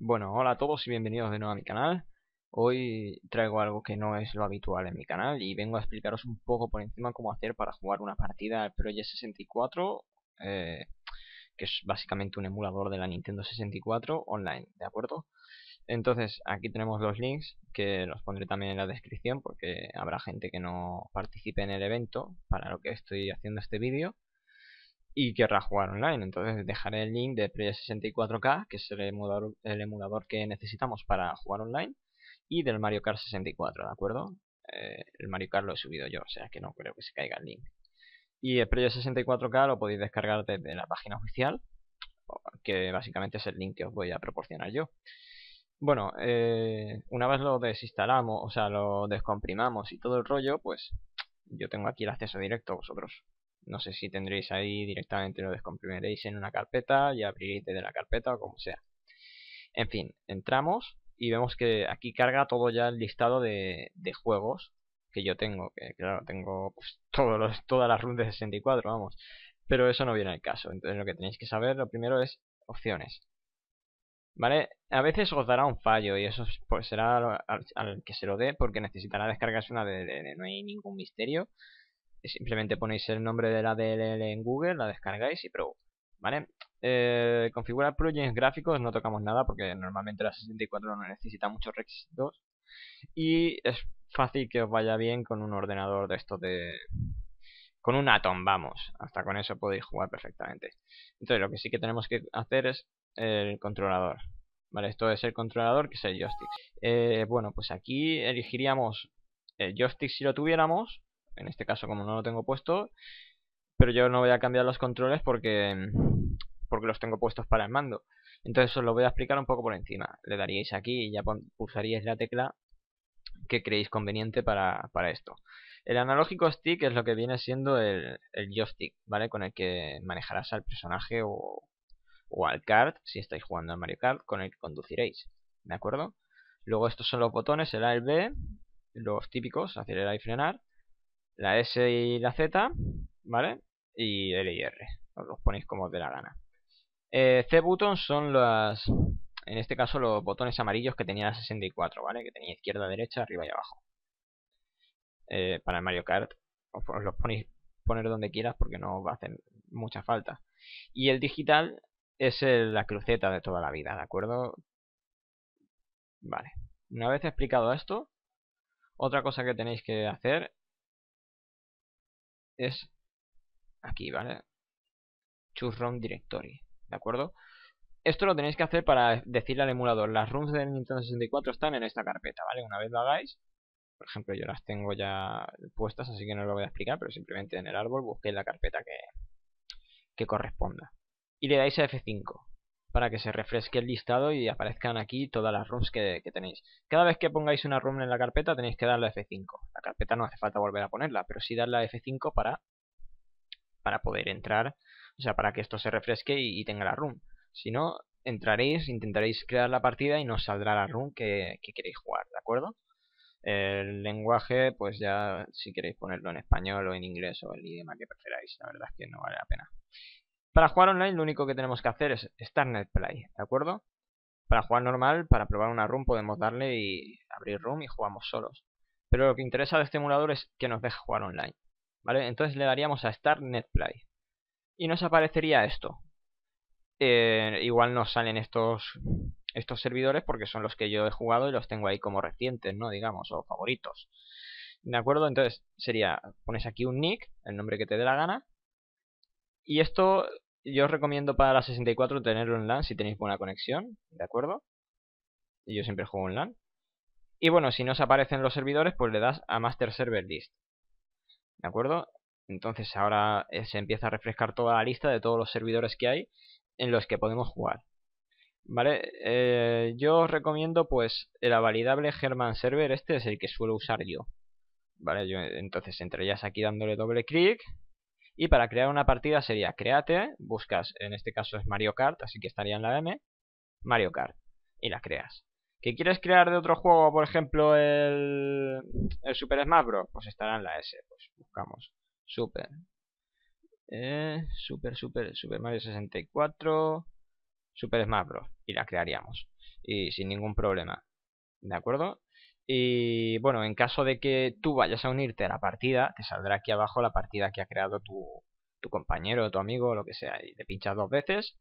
Bueno, hola a todos y bienvenidos de nuevo a mi canal. Hoy traigo algo que no es lo habitual en mi canal y vengo a explicaros un poco por encima cómo hacer para jugar una partida al Project 64, eh, que es básicamente un emulador de la Nintendo 64 online, ¿de acuerdo? Entonces, aquí tenemos los links, que los pondré también en la descripción porque habrá gente que no participe en el evento para lo que estoy haciendo este vídeo y querrá jugar online. Entonces dejaré el link de Prey 64K, que es el emulador, que necesitamos para jugar online, y del Mario Kart 64, ¿de acuerdo? Eh, el Mario Kart lo he subido yo, o sea que no creo que se caiga el link. Y el Prey 64K lo podéis descargar desde la página oficial, que básicamente es el link que os voy a proporcionar yo. Bueno, eh, una vez lo desinstalamos, o sea, lo descomprimamos y todo el rollo, pues yo tengo aquí el acceso directo a vosotros no sé si tendréis ahí directamente, lo descomprimiréis en una carpeta y abriréis desde la carpeta o como sea. En fin, entramos y vemos que aquí carga todo ya el listado de, juegos que yo tengo. Que claro, tengo pues, todos todas las run de 64, vamos. Pero eso no viene al caso. Entonces lo que tenéis que saber, lo primero es opciones. ¿Vale? A veces os dará un fallo y eso pues, será al, que se lo dé porque necesitará descargarse una de, no hay ningún misterio simplemente ponéis el nombre de la DLL en Google, la descargáis y probó. ¿Vale? Eh, configurar plugins gráficos no tocamos nada porque normalmente la 64 no necesita muchos requisitos y es fácil que os vaya bien con un ordenador de estos de... con un Atom, vamos, hasta con eso podéis jugar perfectamente. Entonces lo que sí que tenemos que hacer es el controlador. Vale, esto es el controlador que es el joystick. Eh, bueno, pues aquí elegiríamos el joystick si lo tuviéramos en este caso como no lo tengo puesto, pero yo no voy a cambiar los controles porque, porque los tengo puestos para el mando. Entonces os lo voy a explicar un poco por encima. Le daríais aquí y ya pulsaríais la tecla que creéis conveniente para, para esto. El analógico stick es lo que viene siendo el, el joystick, ¿vale? Con el que manejarás al personaje o, o al kart, si estáis jugando al Mario Kart, con el que conduciréis, ¿de acuerdo? Luego estos son los botones, el A y el B, los típicos, acelerar y frenar la S y la Z, ¿vale? Y L y R, os los ponéis como os dé la gana. Eh, C-buttons son las, en este caso los botones amarillos que tenía la 64, ¿vale? Que tenía izquierda, derecha, arriba y abajo. Eh, para el Mario Kart, os, los ponéis poner donde quieras porque no va a hacer mucha falta. Y el digital es la cruceta de toda la vida, ¿de acuerdo? Vale. Una vez explicado esto, otra cosa que tenéis que hacer es aquí, ¿vale? Choose ROM Directory, ¿de acuerdo? Esto lo tenéis que hacer para decirle al emulador, las ROMs de Nintendo 64 están en esta carpeta, ¿vale? Una vez lo hagáis, por ejemplo yo las tengo ya puestas, así que no lo voy a explicar, pero simplemente en el árbol busquéis la carpeta que, corresponda. Y le dais a F5 para que se refresque el listado y aparezcan aquí todas las ROMs que, que tenéis. Cada vez que pongáis una ROM en la carpeta tenéis que darle a F5 no hace falta volver a ponerla, pero sí dar a F5 para, para poder entrar, o sea, para que esto se refresque y, tenga la room. Si no, entraréis, intentaréis crear la partida y no saldrá la room que, que queréis jugar, ¿de acuerdo? El lenguaje, pues ya si queréis ponerlo en español o en inglés o el idioma que preferáis, la verdad es que no vale la pena. Para jugar online lo único que tenemos que hacer es estar en el play, ¿de acuerdo? Para jugar normal, para probar una room podemos darle y abrir room y jugamos solos. Pero lo que interesa de este emulador es que nos deje jugar online. ¿Vale? Entonces le daríamos a Start NetPlay. Y nos aparecería esto. Eh, igual nos salen estos, estos servidores porque son los que yo he jugado y los tengo ahí como recientes, ¿no? Digamos, o favoritos. ¿De acuerdo? Entonces sería, pones aquí un nick, el nombre que te dé la gana. Y esto yo os recomiendo para la 64 tenerlo en LAN si tenéis buena conexión, ¿de acuerdo? Y yo siempre juego en LAN. Y bueno, si no se aparecen los servidores, pues le das a Master Server List. ¿De acuerdo? Entonces ahora eh, se empieza a refrescar toda la lista de todos los servidores que hay en los que podemos jugar. ¿Vale? Eh, yo os recomiendo pues la validable German Server, este es el que suelo usar yo. ¿Vale? Yo, entonces entrarías aquí dándole doble clic. Y para crear una partida sería créate, buscas, en este caso es Mario Kart, así que estaría en la M, Mario Kart, y la creas. ¿Que quieres crear de otro juego, por ejemplo, el, Super Smash Bros? Pues estará en la S. Pues buscamos Super. Eh, super, Super, Super Mario 64. Super Smash Bros. Y la crearíamos. Y sin ningún problema. ¿De acuerdo? Y bueno, en caso de que tú vayas a unirte a la partida, te saldrá aquí abajo la partida que ha creado tu, tu compañero, tu amigo, lo que sea. Y te pinchas dos veces.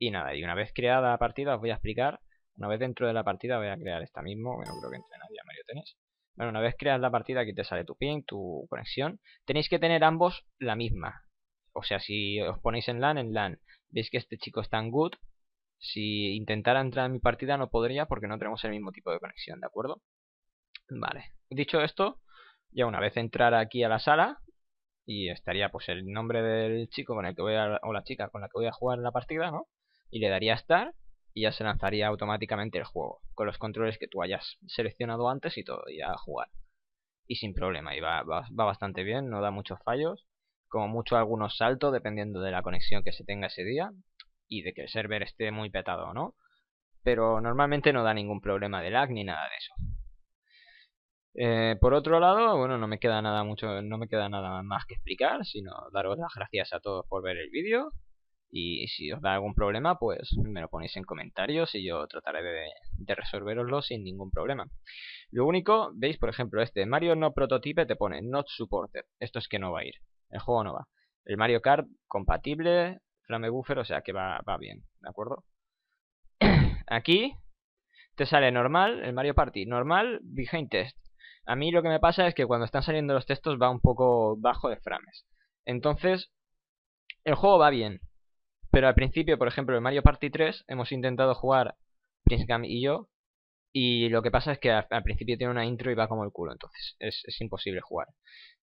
Y nada, y una vez creada la partida os voy a explicar una vez dentro de la partida voy a crear esta mismo, bueno, creo que entre nadie a medio Bueno, una vez creas la partida aquí te sale tu ping, tu conexión. Tenéis que tener ambos la misma. O sea, si os ponéis en LAN, en LAN. Veis que este chico es tan good. Si intentara entrar en mi partida no podría porque no tenemos el mismo tipo de conexión, ¿de acuerdo? Vale. Dicho esto, ya una vez entrar aquí a la sala, y estaría pues el nombre del chico con el que voy o la chica con la que voy a jugar la partida, ¿no? Y le daría a estar y ya se lanzaría automáticamente el juego, con los controles que tú hayas seleccionado antes y todo, y a jugar. Y sin problema, y va, va, bastante bien, no da muchos fallos, como mucho algunos saltos, dependiendo de la conexión que se tenga ese día, y de que el server esté muy petado o no, pero normalmente no da ningún problema de lag ni nada de eso. Eh, por otro lado, bueno, no me queda nada mucho, no me queda nada más que explicar, sino daros las gracias a todos por ver el vídeo y si os da algún problema, pues me lo ponéis en comentarios y yo trataré de, resolveroslo sin ningún problema. Lo único, veis, por ejemplo, este Mario no prototype te pone not supported. Esto es que no va a ir. El juego no va. El Mario Kart compatible, Flame Buffer, o sea que va, va bien, ¿de acuerdo? Aquí te sale normal, el Mario Party, normal, behind test. A mí lo que me pasa es que cuando están saliendo los textos va un poco bajo de frames. Entonces, el juego va bien, pero al principio, por ejemplo, en Mario Party 3 hemos intentado jugar Prince y yo. Y lo que pasa es que al, principio tiene una intro y va como el culo, entonces es, imposible jugar. O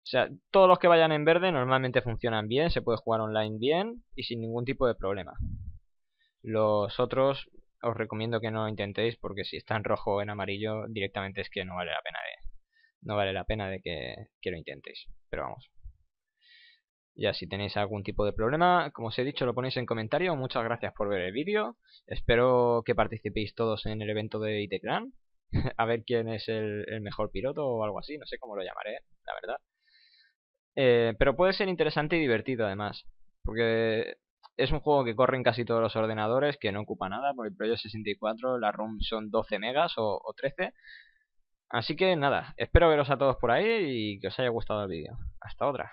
sea, todos los que vayan en verde normalmente funcionan bien, se puede jugar online bien y sin ningún tipo de problema. Los otros os recomiendo que no intentéis porque si está en rojo o en amarillo directamente es que no vale la pena de, no vale la pena de que, que lo intentéis. Pero vamos, ya si tenéis algún tipo de problema, como os he dicho, lo ponéis en comentario. Muchas gracias por ver el vídeo. Espero que participéis todos en el evento de Iteclan. a ver quién es el, mejor piloto o algo así. No sé cómo lo llamaré, la verdad. Eh, pero puede ser interesante y divertido además. Porque es un juego que corre en casi todos los ordenadores, que no ocupa nada. Por el proyecto 64 la ROM son 12 megas o 13. Así que nada, espero veros a todos por ahí y que os haya gustado el vídeo. Hasta otra.